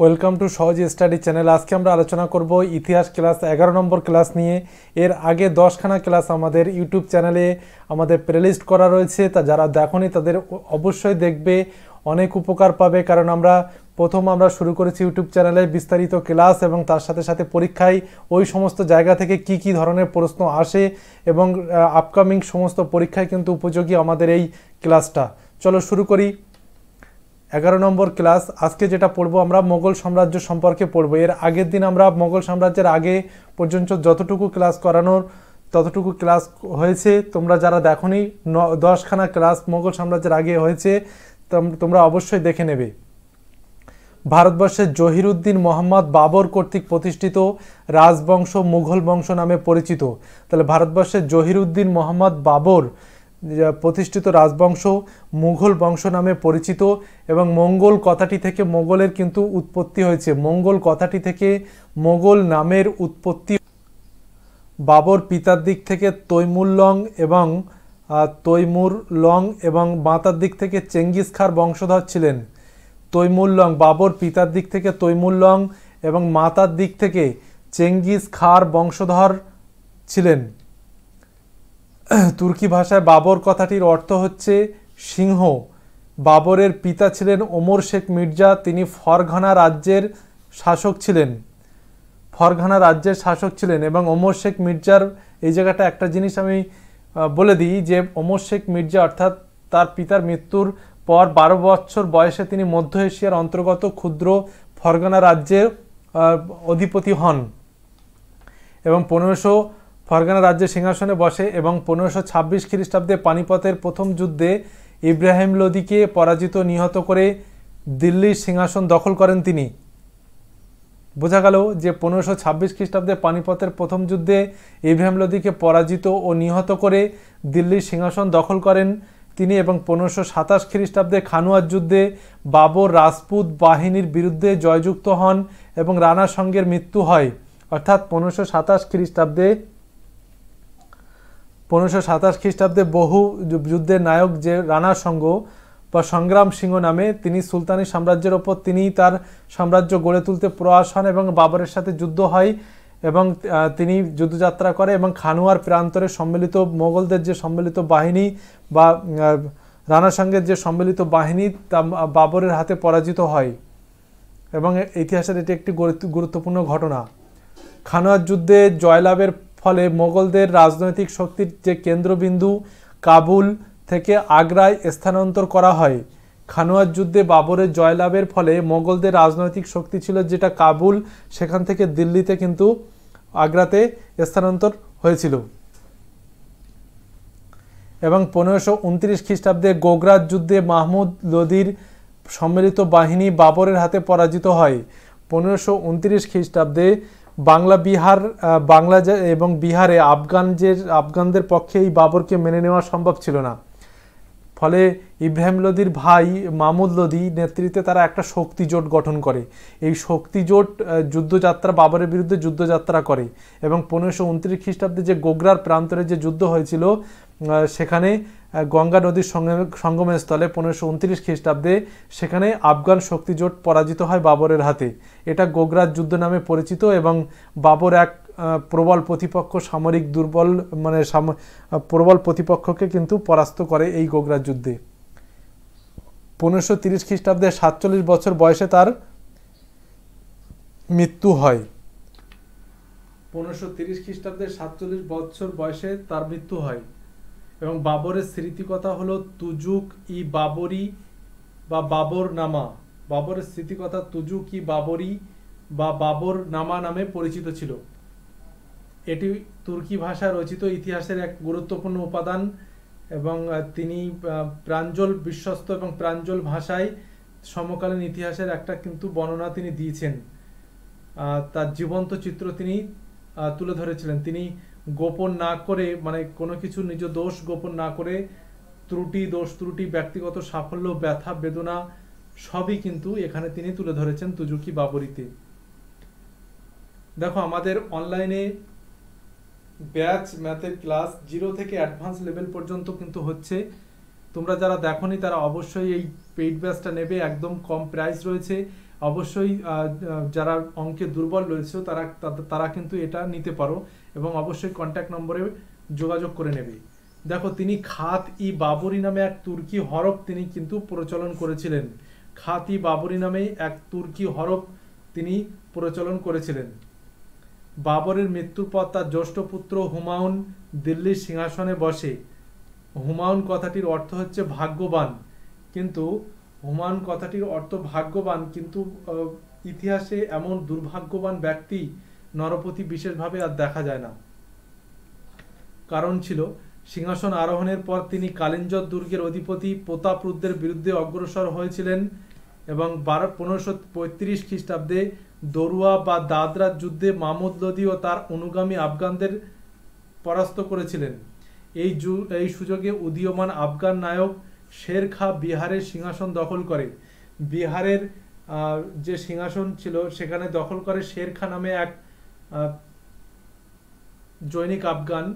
welcome to Sahaj study channel আজকে আমরা আলোচনা করব ইতিহাস ক্লাস এগারো নম্বর ক্লাস নিয়ে এর আগে দশখানা ক্লাস আমাদের ইউটিউব চ্যানেলে আমাদের প্লেলিস্ট করা রয়েছে তা যারা দেখনি তাদের অবশ্যই দেখবে অনেক উপকার পাবে কারণ আমরা প্রথম আমরা শুরু করেছি ইউটিউব চ্যানেলে বিস্তারিত ক্লাস এবং তার সাথে সাথে পরীক্ষায় ওই সমস্ত জায়গা থেকে কি কি ধরনের প্রশ্ন আসে এবং আপকামিং সমস্ত পরীক্ষায় কিন্তু উপযোগী আমাদের এই ক্লাসটা চলো শুরু করি এগারো নম্বর ক্লাস আজকে যেটা পড়বো আমরা মোগল সাম্রাজ্য সম্পর্কে পড়বো এর আগের দিন আমরা মোগল সাম্রাজ্যের আগে পর্যন্ত যতটুকু ক্লাস করানোর ততটুকু ক্লাস হয়েছে তোমরা যারা ন দশখানা ক্লাস মোগল সাম্রাজ্যের আগে হয়েছে তোমরা অবশ্যই দেখে নেবে ভারতবর্ষের জহিরুদ্দিন মোহাম্মদ বাবর কর্তৃক প্রতিষ্ঠিত রাজবংশ মুঘল বংশ নামে পরিচিত তাহলে ভারতবর্ষের জহিরুদ্দিন মোহাম্মদ বাবর প্রতিষ্ঠিত রাজবংশ মুঘল বংশ নামে পরিচিত এবং মঙ্গল কথাটি থেকে মোগলের কিন্তু উৎপত্তি হয়েছে মঙ্গল কথাটি থেকে মোগল নামের উৎপত্তি বাবর পিতার দিক থেকে তৈমুরলং এবং তৈমুর লং এবং মাতার দিক থেকে চেঙ্গিস খার বংশধর ছিলেন তৈমুর লং বাবর পিতার দিক থেকে তৈমুর লং এবং মাতার দিক থেকে চেঙ্গিস খার বংশধর ছিলেন তুর্কি ভাষায় বাবর কথাটির অর্থ হচ্ছে সিংহ বাবরের পিতা ছিলেন ওমর শেখ মির্জা তিনি ফরঘানা রাজ্যের শাসক ছিলেন ফরঘানা রাজ্যের শাসক ছিলেন এবং ওমর শেখ মির্জার এই জায়গাটা একটা জিনিস আমি বলে দিই যে ওমর শেখ মির্জা অর্থাৎ তার পিতার মৃত্যুর পর বারো বছর বয়সে তিনি মধ্য এশিয়ার অন্তর্গত ক্ষুদ্র ফরগানা রাজ্যের অধিপতি হন এবং পনেরোশো ফারগানা রাজ্যের সিংহাসনে বসে এবং পনেরোশো ছাব্বিশ খ্রিস্টাব্দে পানিপথের প্রথম যুদ্ধে ইব্রাহিম লোদিকে পরাজিত নিহত করে দিল্লির সিংহাসন দখল করেন তিনি বোঝা গেল যে পনেরোশো ছাব্বিশ খ্রিস্টাব্দে পানিপথের প্রথম যুদ্ধে ইব্রাহিম লোদিকে পরাজিত ও নিহত করে দিল্লির সিংহাসন দখল করেন তিনি এবং পনেরোশো সাতাশ খ্রিস্টাব্দে খানুয়ার যুদ্ধে বাবর রাজপুত বাহিনীর বিরুদ্ধে জয়যুক্ত হন এবং রানা সঙ্গের মৃত্যু হয় অর্থাৎ পনেরোশো সাতাশ খ্রিস্টাব্দে পনেরোশো সাতাশ খ্রিস্টাব্দে বহু যুদ্ধের নায়ক যে রানা সংঘ বা সংগ্রাম সিংহ নামে তিনি সুলতানি সাম্রাজ্যের ওপর তিনিই তার সাম্রাজ্য গড়ে তুলতে প্রয়াস হন এবং বাবরের সাথে যুদ্ধ হয় এবং তিনি যুদ্ধযাত্রা করে এবং খানুয়ার প্রান্তরে সম্মিলিত মোগলদের যে সম্মিলিত বাহিনী বা রানা সঙ্গের যে সম্মিলিত বাহিনী তা বাবরের হাতে পরাজিত হয় এবং ইতিহাসের এটি একটি গুরুত্বপূর্ণ ঘটনা খানোয়ার যুদ্ধে জয়লাভের ফলে মোগলদের রাজনৈতিক শক্তির যে কেন্দ্রবিন্দু কাবুল থেকে আগ্রায় স্থানান্তর করা হয় খানোয়ার যুদ্ধে বাবরের জয়লাভের ফলে মোগলদের রাজনৈতিক শক্তি ছিল যেটা কাবুল সেখান থেকে দিল্লিতে কিন্তু আগ্রাতে স্থানান্তর হয়েছিল এবং পনেরোশো উনত্রিশ খ্রিস্টাব্দে গোগরাজ যুদ্ধে মাহমুদ লোদির সম্মিলিত বাহিনী বাবরের হাতে পরাজিত হয় পনেরোশো উনত্রিশ খ্রিস্টাব্দে বাংলা বিহার বাংলা এবং বিহারে আফগান যে আফগানদের পক্ষে এই বাবরকে মেনে নেওয়া সম্ভব ছিল না ফলে ইব্রাহিম লোদির ভাই মামুদ লোদি নেতৃত্বে তারা একটা শক্তি জোট গঠন করে এই শক্তি জোট যুদ্ধযাত্রা বাবরের বিরুদ্ধে যুদ্ধযাত্রা করে এবং পনেরোশো উনত্রিশ খ্রিস্টাব্দে যে গোগরার প্রান্তরে যে যুদ্ধ হয়েছিল সেখানে গঙ্গা নদীর সঙ্গমের স্থলে পনেরোশো উনত্রিশ খ্রিস্টাব্দে সেখানে আফগান শক্তিজোট পরাজিত হয় বাবরের হাতে এটা গোগরাজ যুদ্ধ নামে পরিচিত এবং বাবর এক প্রবল প্রতিপক্ষ সামরিক দুর্বল মানে প্রবল প্রতিপক্ষকে কিন্তু পরাস্ত করে এই গোগরাজ যুদ্ধে পনেরোশো তিরিশ খ্রিস্টাব্দে সাতচল্লিশ বছর বয়সে তার মৃত্যু হয় পনেরোশো তিরিশ খ্রিস্টাব্দে সাতচল্লিশ বছর বয়সে তার মৃত্যু হয় এবং বাবরের স্মৃতিকথা হলো তুজুক ই বাবরি বা বাবর নামা বাবরের স্মৃতিকথা তুজুক ই বাবরি বা বাবর নামা নামে পরিচিত ছিল এটি তুর্কি ভাষা রচিত ইতিহাসের এক গুরুত্বপূর্ণ উপাদান এবং তিনি প্রাঞ্জল বিশ্বস্ত এবং প্রাঞ্জল ভাষায় সমকালীন ইতিহাসের একটা কিন্তু বর্ণনা তিনি দিয়েছেন তার জীবন্ত চিত্র তিনি তুলে ধরেছিলেন তিনি গোপন না করে মানে কোনো কিছু নিজ দোষ গোপন না করে ত্রুটি দোষ ত্রুটি ব্যক্তিগত সাফল্য ব্যথা বেদনা সবই কিন্তু এখানে তিনি তুলে ধরেছেন তুজুকি বাবরিতে দেখো আমাদের অনলাইনে ব্যাচ ম্যাথের ক্লাস জিরো থেকে অ্যাডভান্স লেভেল পর্যন্ত কিন্তু হচ্ছে তোমরা যারা দেখো তারা অবশ্যই এই পেইড ব্যাচটা নেবে একদম কম প্রাইস রয়েছে অবশ্যই যারা অঙ্কে দুর্বল রয়েছে তারা তারা কিন্তু এটা নিতে পারো এবং অবশ্যই কন্ট্যাক্ট নম্বরে যোগাযোগ করে নেবে দেখো তিনি খাত ই বাবরি নামে এক তুর্কি হরফ তিনি কিন্তু প্রচলন করেছিলেন খাত ই বাবরি নামে এক তুর্কি হরফ তিনি প্রচলন করেছিলেন বাবরের মৃত্যুর পর তার জ্যেষ্ঠ পুত্র হুমায়ুন দিল্লির সিংহাসনে বসে হুমায়ুন কথাটির অর্থ হচ্ছে ভাগ্যবান কিন্তু হুমায়ুন কথাটির অর্থ ভাগ্যবান কিন্তু ইতিহাসে এমন দুর্ভাগ্যবান ব্যক্তি নরপতি বিশেষভাবে আর দেখা যায় না কারণ ছিল সিংহাসন আরোহণের পর তিনি কালিঞ্জর দুর্গের অধিপতি প্রতাপরুদ্রের বিরুদ্ধে অগ্রসর হয়েছিলেন এবং বারো পনেরোশো পঁয়ত্রিশ খ্রিস্টাব্দে দরুয়া বা দাদরার যুদ্ধে মাহমুদ লোদি ও তার অনুগামী আফগানদের পরাস্ত করেছিলেন এই এই সুযোগে উদীয়মান আফগান নায়ক শের খা বিহারের সিংহাসন দখল করে বিহারের যে সিংহাসন ছিল সেখানে দখল করে শের খা নামে এক জৈনিক আফগান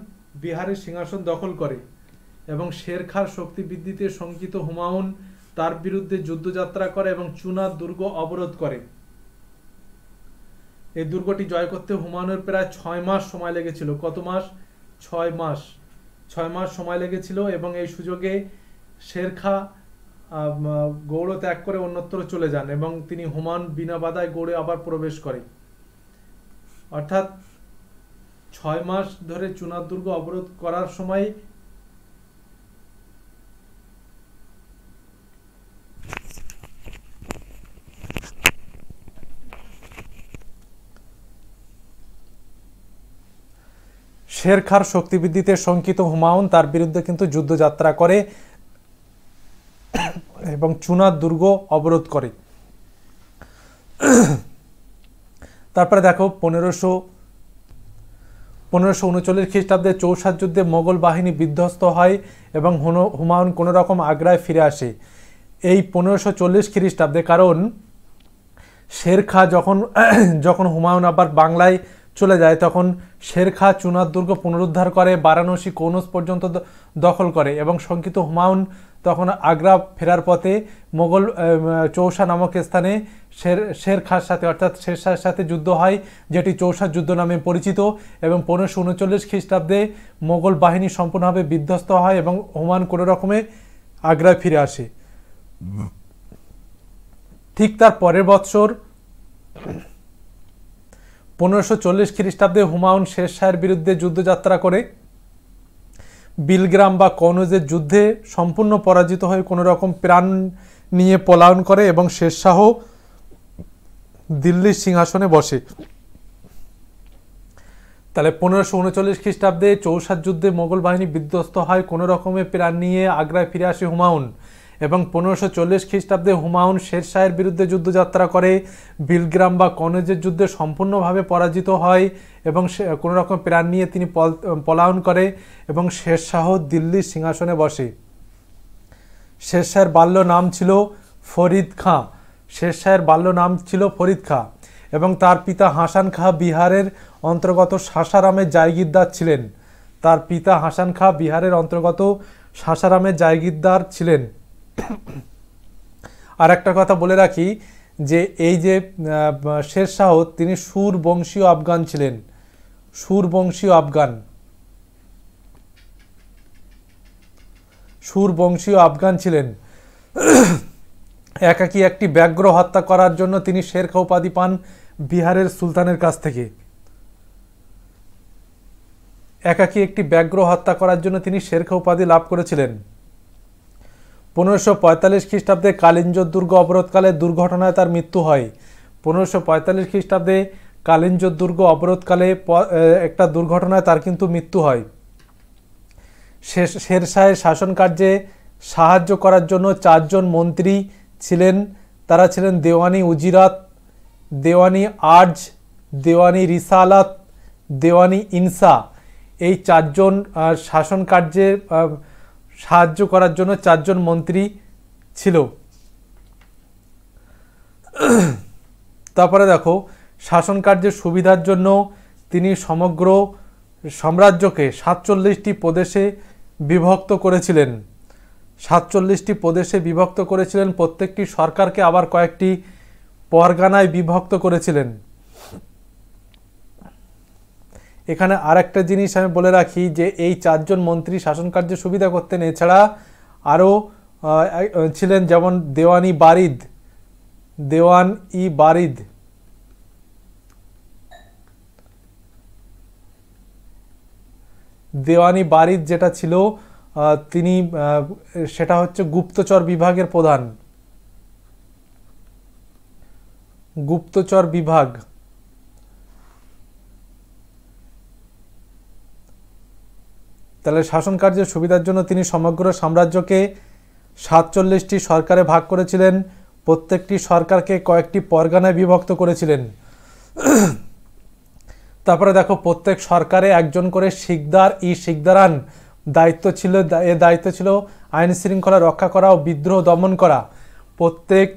বিহারের সিংহাসন দখল করে এবং শের খার শক্তি বৃদ্ধিতে শঙ্কিত হুমায়ুন তার বিরুদ্ধে যুদ্ধযাত্রা করে এবং চুনার দুর্গ অবরোধ করে এই দুর্গটি জয় করতে হুমায়ুনের প্রায় ছয় মাস সময় লেগেছিল কত মাস ছয় মাস ছয় মাস সময় লেগেছিল এবং এই সুযোগে শেরখা গৌড় ত্যাগ করে অন্যত্র চলে যান এবং তিনি হুমান বিনা বাধায় গৌড়ে আবার প্রবেশ করে অর্থাৎ ছয় মাস ধরে চুনার দুর্গ অবরোধ করার সময় শেরখার শক্তিবৃদ্ধিতে শঙ্কিত হুমায়ুন তার বিরুদ্ধে কিন্তু যুদ্ধযাত্রা করে এবং চুনার দুর্গ অবরোধ করে তারপরে দেখো পনেরোশো পনেরোশো উনচল্লিশ খ্রিস্টাব্দে চৌসাদ যুদ্ধে মোগল বাহিনী বিধ্বস্ত হয় এবং হুমায়ুন কোনো রকম আগ্রায় ফিরে আসে এই পনেরোশো চল্লিশ খ্রিস্টাব্দে কারণ শের যখন যখন হুমায়ুন আবার বাংলায় চলে যায় তখন শের চুনার দুর্গ পুনরুদ্ধার করে বারাণসী কৌনস পর্যন্ত দখল করে এবং সংকিত হুমায়ুন তখন আগ্রা ফেরার পথে মোগল চৌসা নামক স্থানে শের শের খার সাথে অর্থাৎ শের শাহের সাথে যুদ্ধ হয় যেটি চৌসার যুদ্ধ নামে পরিচিত এবং পনেরোশো উনচল্লিশ খ্রিস্টাব্দে মোগল বাহিনী সম্পূর্ণভাবে বিধ্বস্ত হয় এবং হুমায়ুন কোনো রকমে আগ্রায় ফিরে আসে ঠিক তার পরের বৎসর পনেরোশো চল্লিশ খ্রিস্টাব্দে হুমায়ুন শের শাহের বিরুদ্ধে যুদ্ধযাত্রা করে বিলগ্রাম বা কনৌজের যুদ্ধে সম্পূর্ণ পরাজিত হয়ে কোনো রকম প্রাণ নিয়ে পলায়ন করে এবং শেরশাহ দিল্লির সিংহাসনে বসে তাহলে পনেরোশো উনচল্লিশ খ্রিস্টাব্দে চৌষাট যুদ্ধে মোগল বাহিনী বিধ্বস্ত হয় কোনো রকমে প্রাণ নিয়ে আগ্রায় ফিরে আসে হুমায়ুন এবং পনেরোশো চল্লিশ খ্রিস্টাব্দে হুমায়ুন শেরশাহের বিরুদ্ধে যুদ্ধযাত্রা করে বিলগ্রাম বা কনেজের যুদ্ধে সম্পূর্ণভাবে পরাজিত হয় এবং কোনো রকম প্রাণ নিয়ে তিনি পলায়ন করে এবং শেরশাহ দিল্লির সিংহাসনে বসে শেরশাহের বাল্য নাম ছিল ফরিদ খাঁ শেরশাহের বাল্য নাম ছিল ফরিদ খাঁ এবং তার পিতা হাসান খাঁ বিহারের অন্তর্গত সাসারামের জায়গিরদার ছিলেন তার পিতা হাসান খাঁ বিহারের অন্তর্গত সাসারামের জায়গিরদার ছিলেন আর একটা কথা বলে রাখি যে এই যে শের শাহ তিনি সুর বংশীয় আফগান ছিলেন সুর বংশীয় আফগান সুর বংশীয় আফগান ছিলেন একাকি একটি ব্যাঘ্র হত্যা করার জন্য তিনি শেরখা উপাধি পান বিহারের সুলতানের কাছ থেকে একাকি একটি ব্যাঘ্র হত্যা করার জন্য তিনি শেরখা উপাধি লাভ করেছিলেন পনেরোশো পঁয়তাল্লিশ খ্রিস্টাব্দে কালিঞ্জর দুর্গ অবরোধকালে দুর্ঘটনায় তার মৃত্যু হয় পনেরোশো পঁয়তাল্লিশ খ্রিস্টাব্দে কালিঞ্জ দুর্গ অবরোধকালে একটা দুর্ঘটনায় তার কিন্তু মৃত্যু হয় শাসন শাসনকার্যে সাহায্য করার জন্য চারজন মন্ত্রী ছিলেন তারা ছিলেন দেওয়ানি উজিরাত দেওয়ানি আর্জ দেওয়ানি রিসালাত দেওয়ানি ইনসা এই চারজন শাসনকার্যে সাহায্য করার জন্য চারজন মন্ত্রী ছিল তারপরে দেখো শাসন কার্যের সুবিধার জন্য তিনি সমগ্র সাম্রাজ্যকে সাতচল্লিশটি প্রদেশে বিভক্ত করেছিলেন সাতচল্লিশটি প্রদেশে বিভক্ত করেছিলেন প্রত্যেকটি সরকারকে আবার কয়েকটি পরগানায় বিভক্ত করেছিলেন এখানে আর একটা জিনিস আমি বলে রাখি যে এই চারজন মন্ত্রী শাসন কার্যে সুবিধা করতেন এছাড়া আরও ছিলেন যেমন দেওয়ান ই বারিদ দেওয়ান ই বারিদ দেওয়ানি বারিদ যেটা ছিল তিনি সেটা হচ্ছে গুপ্তচর বিভাগের প্রধান গুপ্তচর বিভাগ তাহলে শাসন কার্যের সুবিধার জন্য তিনি সমগ্র সাম্রাজ্যকে সাতচল্লিশটি সরকারে ভাগ করেছিলেন প্রত্যেকটি সরকারকে কয়েকটি পরগনায় বিভক্ত করেছিলেন তারপরে দেখো প্রত্যেক সরকারে একজন করে শিকদার ই শিকদারান দায়িত্ব ছিল এ দায়িত্ব ছিল আইন শৃঙ্খলা রক্ষা করা ও বিদ্রোহ দমন করা প্রত্যেক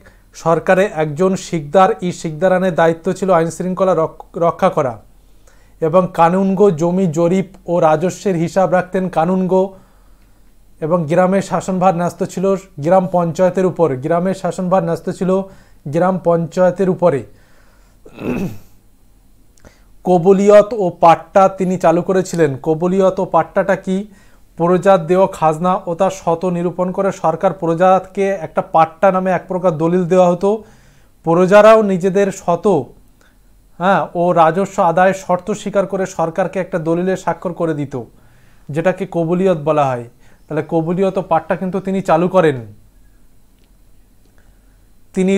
সরকারে একজন শিকদার ই শিকদারানের দায়িত্ব ছিল আইন শৃঙ্খলা রক্ষা করা এবং কানুনগো জমি জরিপ ও রাজস্বের হিসাব রাখতেন কানুনগো এবং গ্রামের শাসনভার ন্যস্ত ছিল গ্রাম পঞ্চায়েতের উপর গ্রামের শাসনভার ন্যস্ত ছিল গ্রাম পঞ্চায়েতের উপরে কবলিয়ত ও পাট্টা তিনি চালু করেছিলেন কবলিয়ত ও পাট্টাটা কি প্রজাত দেওয়া খাজনা ও তার শত নিরূপণ করে সরকার প্রজাতকে একটা পাট্টা নামে এক প্রকার দলিল দেওয়া হতো প্রজারাও নিজেদের শত হ্যাঁ ও রাজস্ব আদায়ের শর্ত স্বীকার করে সরকারকে একটা দলিলে স্বাক্ষর করে দিত যেটাকে কবুলিয়ত বলা হয় তাহলে কবুলিয়ত পাঠটা কিন্তু তিনি চালু করেন তিনি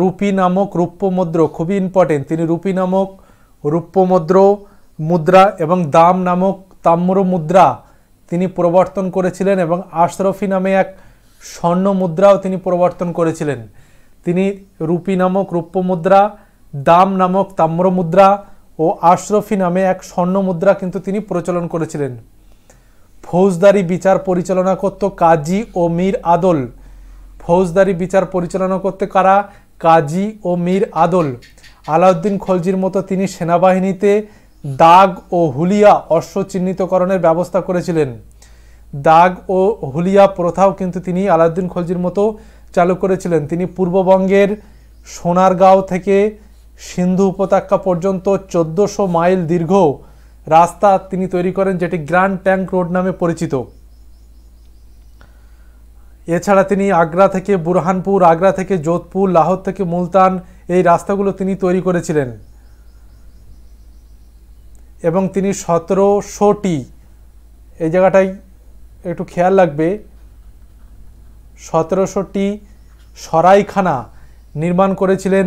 রুপি নামক রূপ্য মুদ্র খুবই ইম্পর্টেন্ট তিনি রুপি নামক রূপ্য মুদ্র মুদ্রা এবং দাম নামক তাম্র মুদ্রা তিনি প্রবর্তন করেছিলেন এবং আশরফি নামে এক স্বর্ণ মুদ্রাও তিনি প্রবর্তন করেছিলেন তিনি রুপি নামক রূপ্য মুদ্রা দাম নামক তাম্র মুদ্রা ও আশরফি নামে এক স্বর্ণ মুদ্রা কিন্তু তিনি প্রচলন করেছিলেন ফৌজদারি বিচার পরিচালনা করত কাজী ও মীর আদল ফৌজদারি বিচার পরিচালনা করতে কারা কাজী ও মীর আদল আলাউদ্দিন খলজির মতো তিনি সেনাবাহিনীতে দাগ ও হুলিয়া অশ্ব চিহ্নিতকরণের ব্যবস্থা করেছিলেন দাগ ও হুলিয়া প্রথাও কিন্তু তিনি আলাউদ্দিন খলজির মতো চালু করেছিলেন তিনি পূর্ববঙ্গের সোনারগাঁও থেকে সিন্ধু উপত্যকা পর্যন্ত চোদ্দোশো মাইল দীর্ঘ রাস্তা তিনি তৈরি করেন যেটি গ্র্যান্ড ট্যাঙ্ক রোড নামে পরিচিত এছাড়া তিনি আগ্রা থেকে বুরহানপুর আগ্রা থেকে যোধপুর লাহোর থেকে মুলতান এই রাস্তাগুলো তিনি তৈরি করেছিলেন এবং তিনি সতেরোশোটি এই জায়গাটাই একটু খেয়াল লাগবে সতেরোশোটি সরাইখানা নির্মাণ করেছিলেন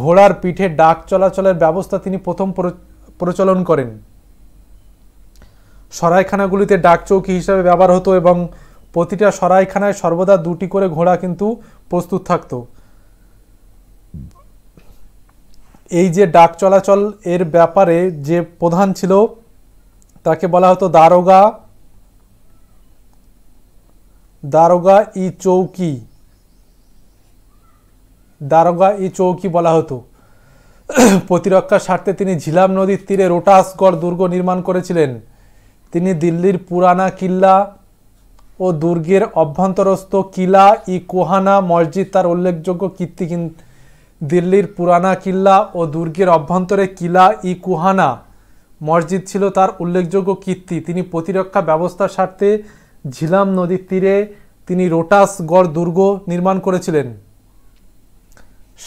ঘোড়ার পিঠে ডাক চলাচলের ব্যবস্থা তিনি প্রথম প্রচলন করেন সরাইখানাগুলিতে ডাকচৌকি হিসাবে ব্যবহার হতো এবং প্রতিটা সরাইখানায় সর্বদা দুটি করে ঘোড়া কিন্তু প্রস্তুত থাকত এই যে ডাক চলাচল এর ব্যাপারে যে প্রধান ছিল তাকে বলা হতো দারোগা দারোগা ই চৌকি দারোগা ই চৌকি বলা হতো প্রতিরক্ষার স্বার্থে তিনি ঝিলাম নদীর তীরে রোটাসগড় দুর্গ নির্মাণ করেছিলেন তিনি দিল্লির পুরানা কিল্লা ও দুর্গের অভ্যন্তরস্থ কিলা ই কোহানা মসজিদ তার উল্লেখযোগ্য কীর্তি দিল্লির পুরানা কিল্লা ও দুর্গের অভ্যন্তরে কিলা ই কুহানা মসজিদ ছিল তার উল্লেখযোগ্য কীর্তি তিনি প্রতিরক্ষা ব্যবস্থার স্বার্থে ঝিলাম নদীর তীরে তিনি রোটাসগড় দুর্গ নির্মাণ করেছিলেন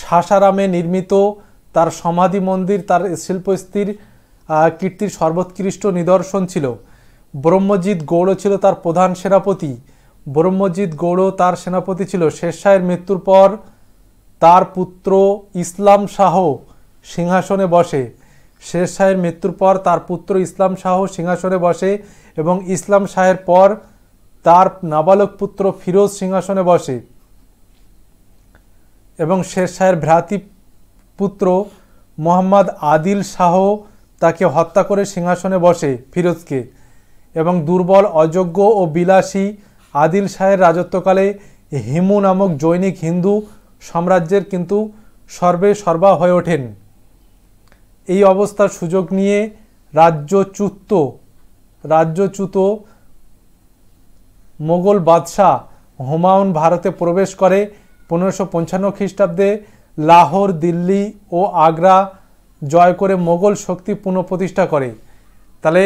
সাসারামে নির্মিত তার সমাধি মন্দির তার শিল্পস্থির কীর্তির সর্বোৎকৃষ্ট নিদর্শন ছিল ব্রহ্মজিৎ গৌড় ছিল তার প্রধান সেনাপতি ব্রহ্মজিৎ গৌড় তার সেনাপতি ছিল শেরশাহের মৃত্যুর পর তার পুত্র ইসলাম শাহ সিংহাসনে বসে শেরশাহের মৃত্যুর পর তার পুত্র ইসলাম শাহ সিংহাসনে বসে এবং ইসলাম শাহের পর তার নাবালক পুত্র ফিরোজ সিংহাসনে বসে এবং শেরশাহের ভ্রাতৃপুত্র মোহাম্মদ আদিল শাহ তাকে হত্যা করে সিংহাসনে বসে ফিরোজকে এবং দুর্বল অযোগ্য ও বিলাসী আদিল শাহের রাজত্বকালে হিমু নামক জৈনিক হিন্দু সাম্রাজ্যের কিন্তু সর্বে সর্বা হয়ে ওঠেন এই অবস্থার সুযোগ নিয়ে রাজ্যচ্যুত রাজ্যচ্যুত মোগল বাদশাহ হুমায়ুন ভারতে প্রবেশ করে পনেরোশো পঞ্চান্ন খ্রিস্টাব্দে লাহোর দিল্লি ও আগ্রা জয় করে মোগল শক্তি পুনঃপ্রতিষ্ঠা করে তাহলে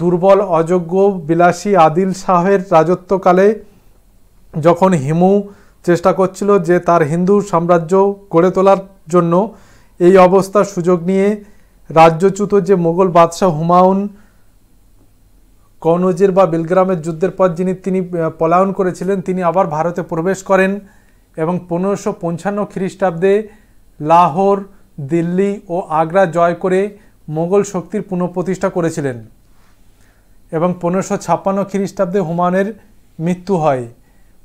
দুর্বল অযোগ্য বিলাসী আদিল শাহের রাজত্বকালে যখন হিমু চেষ্টা করছিল যে তার হিন্দু সাম্রাজ্য গড়ে তোলার জন্য এই অবস্থার সুযোগ নিয়ে রাজ্যচ্যুত যে মোগল বাদশাহ হুমায়ুন কনজের বা বিলগ্রামের যুদ্ধের পর যিনি তিনি পলায়ন করেছিলেন তিনি আবার ভারতে প্রবেশ করেন এবং পনেরোশো পঞ্চান্ন খ্রিস্টাব্দে লাহোর দিল্লি ও আগ্রা জয় করে মোগল শক্তির পুনঃপ্রতিষ্ঠা করেছিলেন এবং পনেরোশো ছাপ্পান্ন খ্রিস্টাব্দে হুমায়ুনের মৃত্যু হয়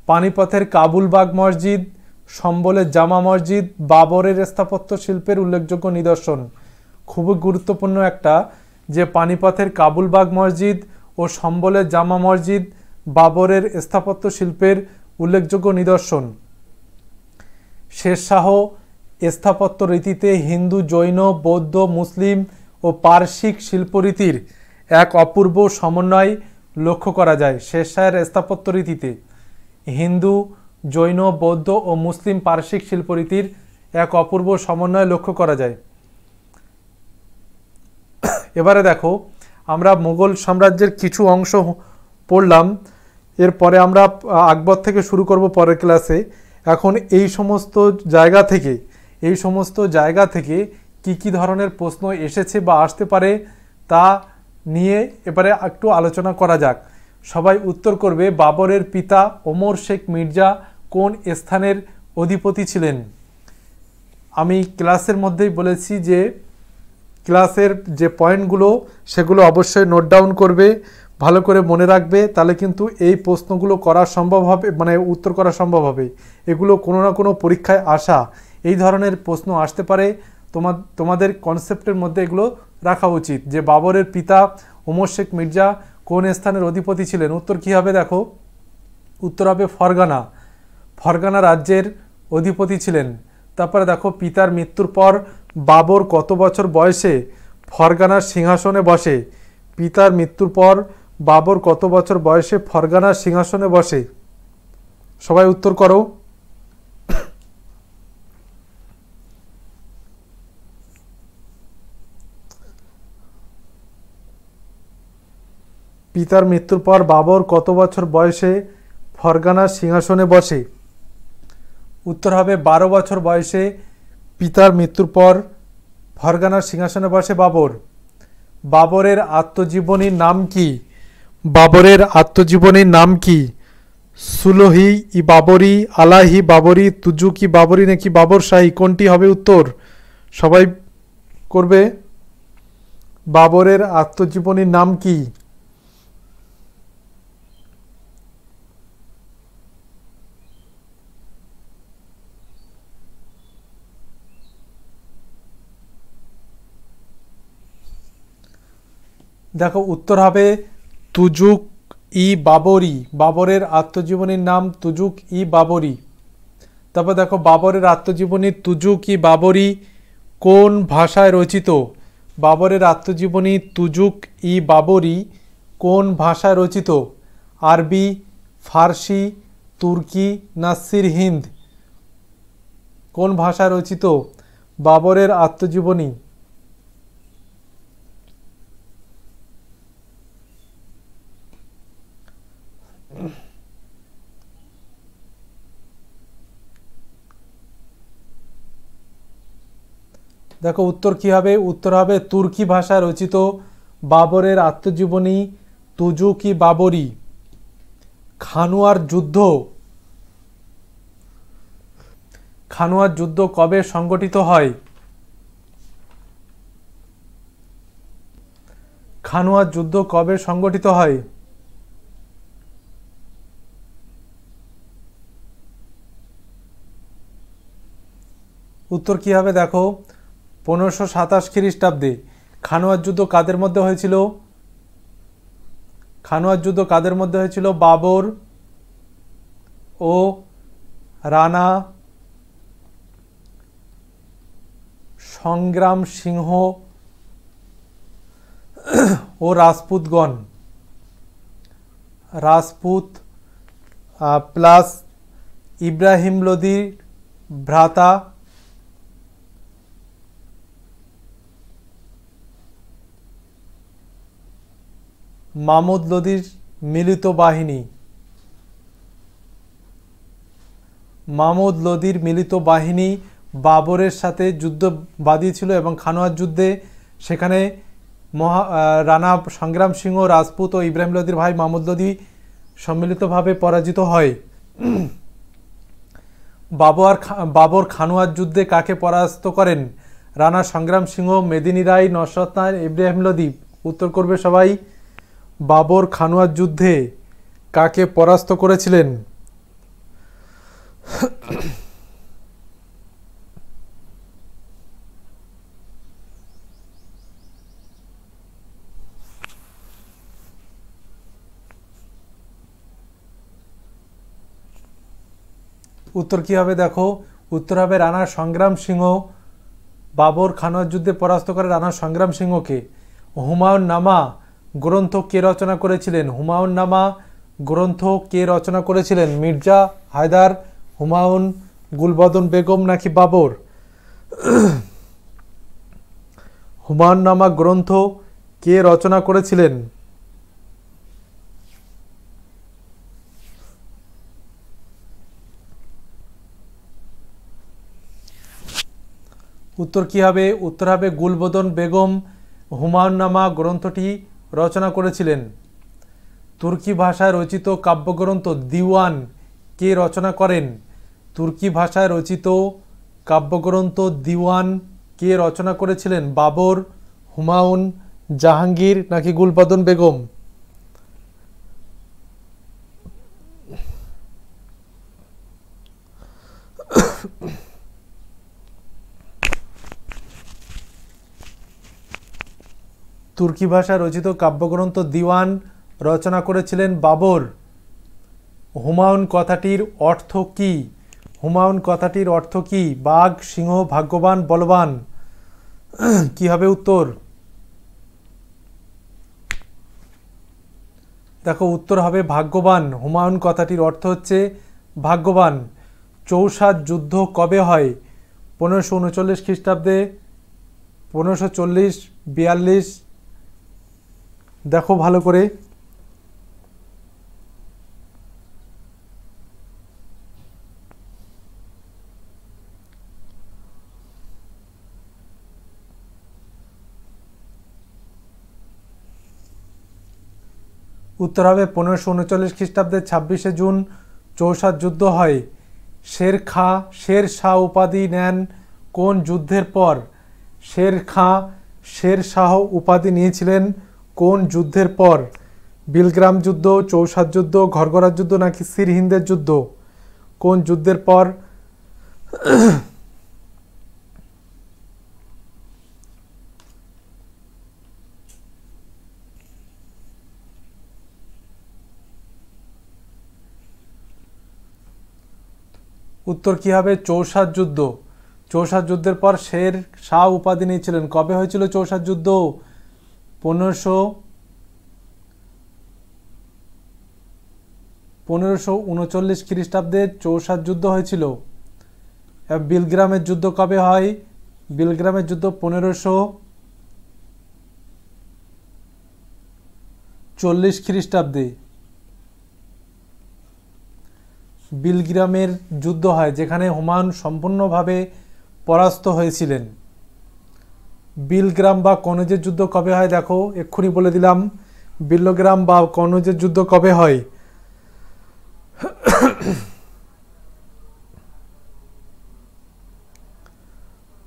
পানিপথের কাবুলবাগ মসজিদ সম্বলের জামা মসজিদ বাবরের স্থাপত্য শিল্পের উল্লেখযোগ্য নিদর্শন খুবই গুরুত্বপূর্ণ একটা যে পানিপথের কাবুলবাগ মসজিদ ও সম্বলের জামা মসজিদ বাবরের স্থাপত্য শিল্পের উল্লেখযোগ্য নিদর্শন শেরশাহ স্থাপত্য রীতিতে হিন্দু জৈন বৌদ্ধ মুসলিম ও পার্শ্বিক শিল্পরীতির এক অপূর্ব সমন্বয় লক্ষ্য করা যায় শেরশাহের স্থাপত্য রীতিতে হিন্দু জৈন বৌদ্ধ ও মুসলিম পার্শ্বিক শিল্পরীতির এক অপূর্ব সমন্বয় লক্ষ্য করা যায় এবারে দেখো আমরা মুঘল সাম্রাজ্যের কিছু অংশ পড়লাম এরপরে আমরা আকবর থেকে শুরু করব পরের ক্লাসে এখন এই সমস্ত জায়গা থেকে এই সমস্ত জায়গা থেকে কি কি ধরনের প্রশ্ন এসেছে বা আসতে পারে তা নিয়ে এবারে একটু আলোচনা করা যাক সবাই উত্তর করবে বাবরের পিতা ওমর শেখ মির্জা কোন স্থানের অধিপতি ছিলেন আমি ক্লাসের মধ্যেই বলেছি যে ক্লাসের যে পয়েন্টগুলো সেগুলো অবশ্যই নোট ডাউন করবে ভালো করে মনে রাখবে তাহলে কিন্তু এই প্রশ্নগুলো করা সম্ভব হবে মানে উত্তর করা সম্ভব হবে এগুলো কোনো না কোনো পরীক্ষায় আসা এই ধরনের প্রশ্ন আসতে পারে তোমার তোমাদের কনসেপ্টের মধ্যে এগুলো রাখা উচিত যে বাবরের পিতা ওমর শেখ মির্জা কোন স্থানের অধিপতি ছিলেন উত্তর কী হবে দেখো উত্তর হবে ফরগানা ফরগানা রাজ্যের অধিপতি ছিলেন তারপরে দেখো পিতার মৃত্যুর পর বাবর কত বছর বয়সে ফরগানার সিংহাসনে বসে পিতার মৃত্যুর পর বাবর কত বছর বয়সে ফরগানার সিংহাসনে বসে সবাই উত্তর করো পিতার মৃত্যুর পর বাবর কত বছর বয়সে ফরগানার সিংহাসনে বসে উত্তর হবে বারো বছর বয়সে পিতার মৃত্যুর পর ফরগানার সিংহাসনে বসে বাবর বাবরের আত্মজীবনীর নাম কী বাবরের আত্মজীবনীর নাম কি সুলহি ই বাবরি আলাহি বাবরি তুজু কি বাবরি নাকি বাবর শাহি কোনটি হবে উত্তর সবাই করবে বাবরের আত্মজীবনীর নাম কি দেখো উত্তর হবে তুজুক ই বাবরি বাবরের আত্মজীবনীর নাম তুজুক ই বাবরি তারপর দেখো বাবরের আত্মজীবনী তুজুক ই বাবরি কোন ভাষায় রচিত বাবরের আত্মজীবনী তুজুক ই বাবরি কোন ভাষায় রচিত আরবি ফার্সি তুর্কি না সিরহিন্দ কোন ভাষায় রচিত বাবরের আত্মজীবনী দেখো উত্তর কি হবে উত্তর হবে তুর্কি ভাষা রচিত বাবরের আত্মজীবনী তুজুকি বাবরি খানুয়ার যুদ্ধ খানুয়ার যুদ্ধ কবে সংগঠিত হয় খানুয়ার যুদ্ধ কবে সংগঠিত হয় উত্তর কি হবে দেখো পনেরোশো সাতাশ খ্রিস্টাব্দে খানোয়ার যুদ্ধ কাদের মধ্যে হয়েছিল খানোয়ার যুদ্ধ কাদের মধ্যে হয়েছিল বাবর ও রানা সংগ্রাম সিংহ ও রাজপুতগণ রাজপুত প্লাস ইব্রাহিম লোদির ভ্রাতা মামুদ লোদির মিলিত বাহিনী মামুদ লোদির মিলিত বাহিনী বাবরের সাথে যুদ্ধ ছিল এবং খানোয়ার যুদ্ধে সেখানে মহা রানা সংগ্রাম সিংহ রাজপুত ও ইব্রাহিম লোদির ভাই মামুদ লোদি সম্মিলিতভাবে পরাজিত হয় বাবর বাবর খানোয়ার যুদ্ধে কাকে পরাস্ত করেন রানা সংগ্রাম সিংহ মেদিনী রায় নসরত ইব্রাহিম লোদি উত্তর করবে সবাই বাবর খানুয়ার যুদ্ধে কাকে পরাস্ত করেছিলেন উত্তর কী হবে দেখো উত্তর হবে রানা সংগ্রাম সিংহ বাবর খানোয়ার যুদ্ধে পরাস্ত করে রানা সংগ্রাম সিংহকে হুমায়ুন নামা গ্রন্থ কে রচনা করেছিলেন হুমায়ুন নামা গ্রন্থ কে রচনা করেছিলেন মির্জা হায়দার হুমায়ুন গুলবদন বেগম নাকি বাবর হুমায়ুন নামা গ্রন্থ কে রচনা করেছিলেন উত্তর কী হবে উত্তর হবে গুলবদন বেগম হুমায়ুন নামা গ্রন্থটি রচনা করেছিলেন তুর্কি ভাষায় রচিত কাব্যগ্রন্থ দিওয়ান কে রচনা করেন তুর্কি ভাষায় রচিত কাব্যগ্রন্থ দিওয়ান কে রচনা করেছিলেন বাবর হুমায়ুন জাহাঙ্গীর নাকি গুলবাদন বেগম তুর্কি ভাষা রচিত কাব্যগ্রন্থ দিওয়ান রচনা করেছিলেন বাবর হুমায়ুন কথাটির অর্থ কি হুমায়ুন কথাটির অর্থ কি বাঘ সিংহ ভাগ্যবান বলবান কি হবে উত্তর দেখো উত্তর হবে ভাগ্যবান হুমায়ুন কথাটির অর্থ হচ্ছে ভাগ্যবান চৌষাদ যুদ্ধ কবে হয় পনেরোশো উনচল্লিশ খ্রিস্টাব্দে পনেরোশো চল্লিশ বিয়াল্লিশ দেখো ভালো করে উত্তর হবে পনেরোশো উনচল্লিশ খ্রিস্টাব্দে ছাব্বিশে জুন চৌসার যুদ্ধ হয় শের খাঁ শের শাহ উপাধি নেন কোন যুদ্ধের পর শের খাঁ শের শাহ উপাধি নিয়েছিলেন কোন যুদ্ধের পর বিলগ্রাম যুদ্ধ চৌসাদ যুদ্ধ ঘরঘরার যুদ্ধ নাকি সিরহিন্দের যুদ্ধ কোন যুদ্ধের পর উত্তর কি হবে চৌসাদ যুদ্ধ চৌসাদ যুদ্ধের পর শের শাহ উপাধি নিয়েছিলেন কবে হয়েছিল চৌসাদ যুদ্ধ পনেরোশো পনেরোশো উনচল্লিশ খ্রিস্টাব্দে চৌষাট যুদ্ধ হয়েছিল বিলগ্রামের যুদ্ধ কবে হয় বিলগ্রামের যুদ্ধ পনেরোশো চল্লিশ খ্রিস্টাব্দে বিলগ্রামের যুদ্ধ হয় যেখানে হুমায়ুন সম্পূর্ণভাবে পরাস্ত হয়েছিলেন বিলগ্রাম বা কনজের যুদ্ধ কবে হয় দেখো এক্ষুনি বলে দিলাম বিল্লগ্রাম বা কনজের যুদ্ধ কবে হয়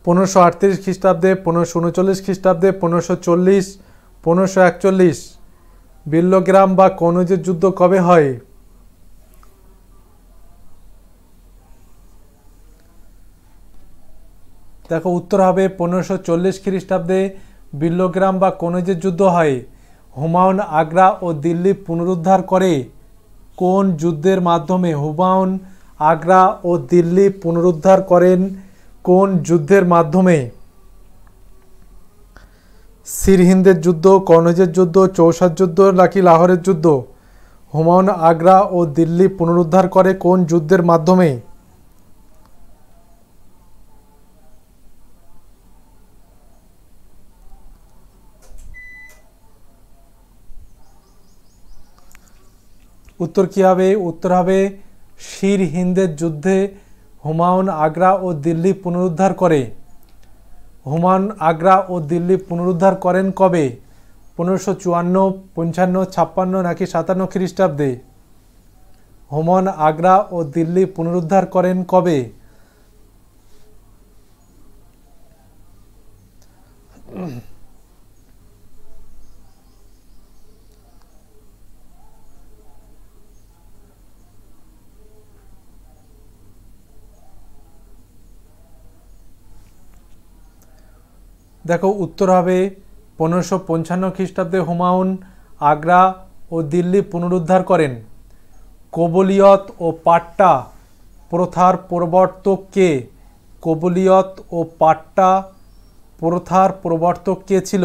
পনেরোশো আটত্রিশ খ্রিস্টাব্দে পনেরোশো উনচল্লিশ খ্রিস্টাব্দে পনেরোশো চল্লিশ পনেরোশো একচল্লিশ বিল্লগ্রাম বা কনজের যুদ্ধ কবে হয় দেখো উত্তর হবে পনেরোশো চল্লিশ খ্রিস্টাব্দে বিল্লগ্রাম বা কনজের যুদ্ধ হয় হুমায়ুন আগ্রা ও দিল্লি পুনরুদ্ধার করে কোন যুদ্ধের মাধ্যমে হুমায়ুন আগ্রা ও দিল্লি পুনরুদ্ধার করেন কোন যুদ্ধের মাধ্যমে সিরহিন্দের যুদ্ধ কনৌজের যুদ্ধ চৌসার যুদ্ধ নাকি লাহোরের যুদ্ধ হুমায়ুন আগ্রা ও দিল্লি পুনরুদ্ধার করে কোন যুদ্ধের মাধ্যমে উত্তর কী হবে উত্তর হবে শির হিন্দের যুদ্ধে হুমায়ুন আগ্রা ও দিল্লি পুনরুদ্ধার করে হুমায়ুন আগ্রা ও দিল্লি পুনরুদ্ধার করেন কবে পনেরোশো চুয়ান্ন পঞ্চান্ন ছাপ্পান্ন নাকি সাতান্ন খ্রিস্টাব্দে হুমায়ুন আগ্রা ও দিল্লি পুনরুদ্ধার করেন কবে দেখো উত্তর হবে পনেরোশো পঞ্চান্ন খ্রিস্টাব্দে হুমায়ুন আগ্রা ও দিল্লি পুনরুদ্ধার করেন কবলিয়ত ও পাট্টা প্রথার প্রবর্তক কে কবলিয়ত ও পাট্টা প্রথার প্রবর্তক কে ছিল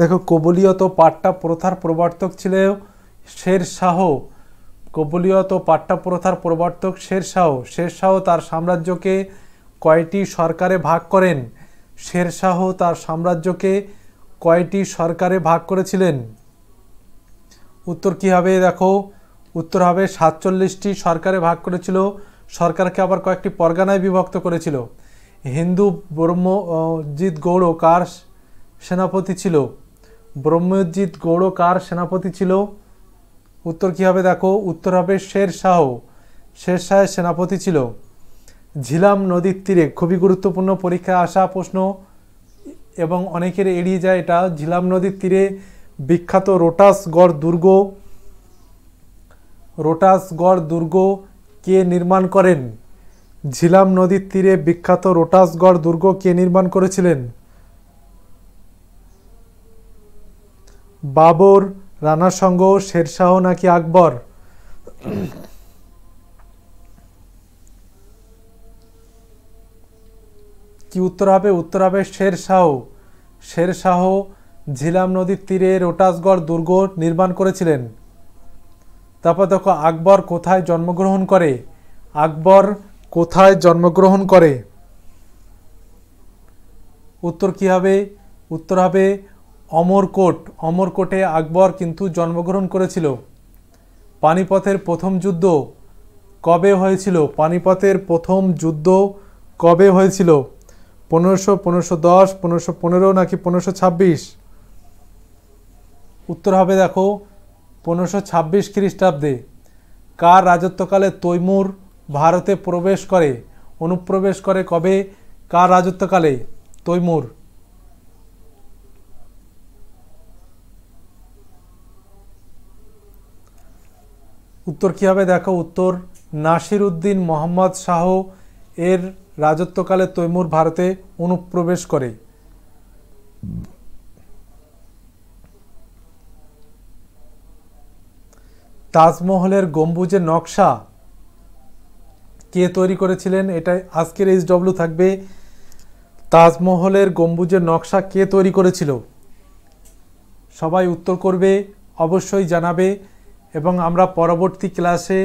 দেখো কবলীয়ত পাট্টা প্রথার প্রবর্তক ছিল শের শাহ কবলীয়ত পাট্টা প্রথার প্রবর্তক শের শাহ শের শাহ তার সাম্রাজ্যকে কয়টি সরকারে ভাগ করেন শের শাহ তার সাম্রাজ্যকে কয়টি সরকারে ভাগ করেছিলেন উত্তর কি হবে দেখো উত্তর হবে সাতচল্লিশটি সরকারে ভাগ করেছিল সরকারকে আবার কয়েকটি পরগানায় বিভক্ত করেছিল হিন্দু ব্রহ্মজিৎ গৌড় কার সেনাপতি ছিল ব্রহ্মজিৎ গৌড় কার সেনাপতি ছিল উত্তর কী হবে দেখো উত্তর হবে শের শাহ শের শাহের সেনাপতি ছিল ঝিলাম নদীর তীরে খুবই গুরুত্বপূর্ণ পরীক্ষায় আসা প্রশ্ন এবং অনেকের এড়িয়ে যায় এটা ঝিলাম নদীর তীরে বিখ্যাত রোটাসগড় দুর্গ রোটাসগড় দুর্গ কে নির্মাণ করেন ঝিলাম নদীর তীরে বিখ্যাত রোটাসগড় দুর্গ কে নির্মাণ করেছিলেন বাবর রানার সঙ্গ শেরশাহ নাকি আকবর কি উত্তর হবে উত্তর হবে শেরশাহ শেরশাহ ঝিলাম নদীর তীরে রোটাসগড় দুর্গ নির্মাণ করেছিলেন তারপর দেখো আকবর কোথায় জন্মগ্রহণ করে আকবর কোথায় জন্মগ্রহণ করে উত্তর কি হবে উত্তর হবে অমরকোট অমরকোটে আকবর কিন্তু জন্মগ্রহণ করেছিল পানিপথের প্রথম যুদ্ধ কবে হয়েছিল পানিপথের প্রথম যুদ্ধ কবে হয়েছিল পনেরোশো পনেরোশো দশ পনেরোশো পনেরো নাকি পনেরোশো ছাব্বিশ উত্তর হবে দেখো পনেরোশো ছাব্বিশ খ্রিস্টাব্দে কার রাজত্বকালে তৈমুর ভারতে প্রবেশ করে অনুপ্রবেশ করে কবে কার রাজত্বকালে তৈমুর উত্তর কী হবে দেখো উত্তর নাসির উদ্দিন মোহাম্মদ শাহ এর রাজত্বকালে তৈমুর ভারতে অনুপ্রবেশ করে তাজমহলের গম্বুজের নকশা কে তৈরি করেছিলেন এটা আজকের এইচ ডব্লিউ থাকবে তাজমহলের গম্বুজের নকশা কে তৈরি করেছিল সবাই উত্তর করবে অবশ্যই জানাবে এবং আমরা পরবর্তী ক্লাসে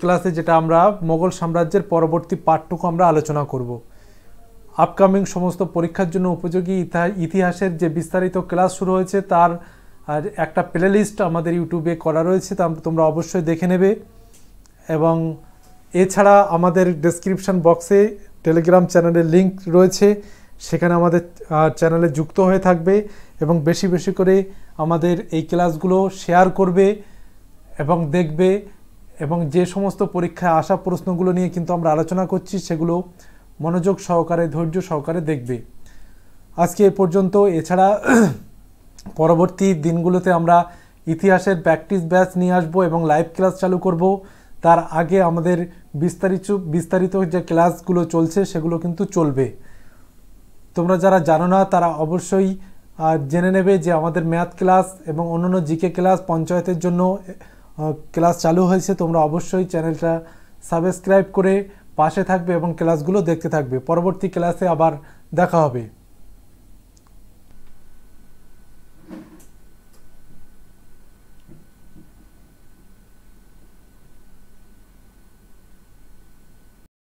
ক্লাসে যেটা আমরা মোগল সাম্রাজ্যের পরবর্তী পাঠটুকু আমরা আলোচনা করব আপকামিং সমস্ত পরীক্ষার জন্য উপযোগী ইতিহাসের যে বিস্তারিত ক্লাস শুরু হয়েছে তার আর একটা প্লেলিস্ট আমাদের ইউটিউবে করা রয়েছে তা তোমরা অবশ্যই দেখে নেবে এবং এছাড়া আমাদের ডিসক্রিপশান বক্সে টেলিগ্রাম চ্যানেলের লিংক রয়েছে সেখানে আমাদের চ্যানেলে যুক্ত হয়ে থাকবে এবং বেশি বেশি করে আমাদের এই ক্লাসগুলো শেয়ার করবে এবং দেখবে এবং যে সমস্ত পরীক্ষায় আসা প্রশ্নগুলো নিয়ে কিন্তু আমরা আলোচনা করছি সেগুলো মনোযোগ সহকারে ধৈর্য সহকারে দেখবে আজকে এ পর্যন্ত এছাড়া পরবর্তী দিনগুলোতে আমরা ইতিহাসের প্র্যাকটিস ব্যাচ নিয়ে আসব এবং লাইভ ক্লাস চালু করব তার আগে আমাদের বিস্তারিত বিস্তারিত যে ক্লাসগুলো চলছে সেগুলো কিন্তু চলবে তোমরা যারা জানো না তারা অবশ্যই আর জেনে নেবে যে আমাদের ম্যাথ ক্লাস এবং অন্যান্য জিকে ক্লাস পঞ্চায়েতের জন্য ক্লাস চালু হয়েছে তোমরা অবশ্যই চ্যানেলটা সাবস্ক্রাইব করে পাশে থাকবে এবং ক্লাসগুলো দেখতে থাকবে পরবর্তী ক্লাসে আবার দেখা হবে